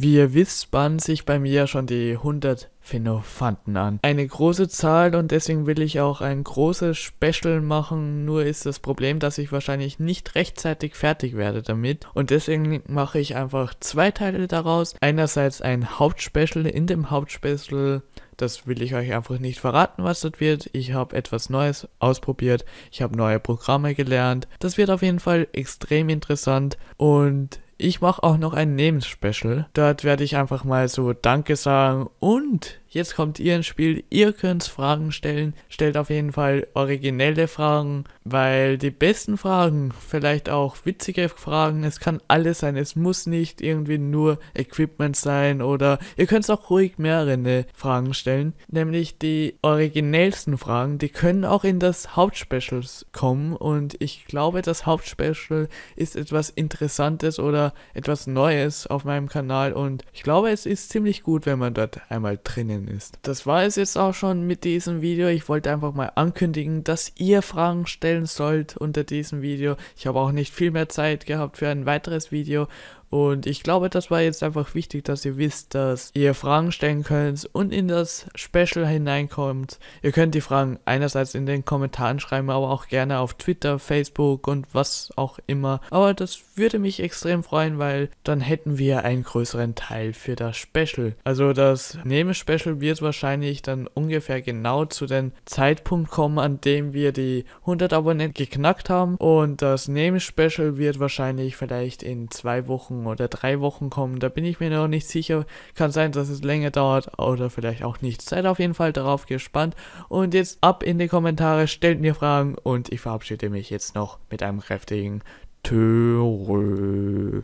Wie ihr wisst, spannen sich bei mir ja schon die 100 Phenofanten an. Eine große Zahl und deswegen will ich auch ein großes Special machen, nur ist das Problem, dass ich wahrscheinlich nicht rechtzeitig fertig werde damit und deswegen mache ich einfach zwei Teile daraus. Einerseits ein Hauptspecial, in dem Hauptspecial das will ich euch einfach nicht verraten, was das wird. Ich habe etwas Neues ausprobiert. Ich habe neue Programme gelernt. Das wird auf jeden Fall extrem interessant. Und ich mache auch noch ein Nebenspecial. Dort werde ich einfach mal so Danke sagen und Jetzt kommt ihr ins Spiel, ihr könnt Fragen stellen, stellt auf jeden Fall originelle Fragen, weil die besten Fragen, vielleicht auch witzige Fragen, es kann alles sein, es muss nicht irgendwie nur Equipment sein oder ihr könnt auch ruhig mehrere Fragen stellen, nämlich die originellsten Fragen, die können auch in das Hauptspecial kommen und ich glaube, das Hauptspecial ist etwas Interessantes oder etwas Neues auf meinem Kanal und ich glaube, es ist ziemlich gut, wenn man dort einmal drinnen gegangen ist. Das war es jetzt auch schon mit diesem Video. Ich wollte einfach mal ankündigen, dass ihr Fragen stellen sollt unter diesem Video. Ich habe auch nicht viel mehr Zeit gehabt für ein weiteres Video und ich glaube, das war jetzt einfach wichtig, dass ihr wisst, dass ihr Fragen stellen könnt und in das Special hineinkommt. Ihr könnt die Fragen einerseits in den Kommentaren schreiben, aber auch gerne auf Twitter, Facebook und was auch immer. Aber das würde mich extrem freuen, weil dann hätten wir einen größeren Teil für das Special. Also das Neme-Special wird wahrscheinlich dann ungefähr genau zu dem Zeitpunkt kommen, an dem wir die 100 Abonnenten geknackt haben. Und das Neme-Special wird wahrscheinlich vielleicht in zwei Wochen Wochen oder drei Wochen kommen. Da bin ich mir noch nicht sicher. Kann sein, dass es länger dauert oder vielleicht auch nicht. Seid auf jeden Fall darauf gespannt. Und jetzt ab in die Kommentare, stellt mir Fragen und ich verabschiede mich jetzt noch mit einem kräftigen Törö.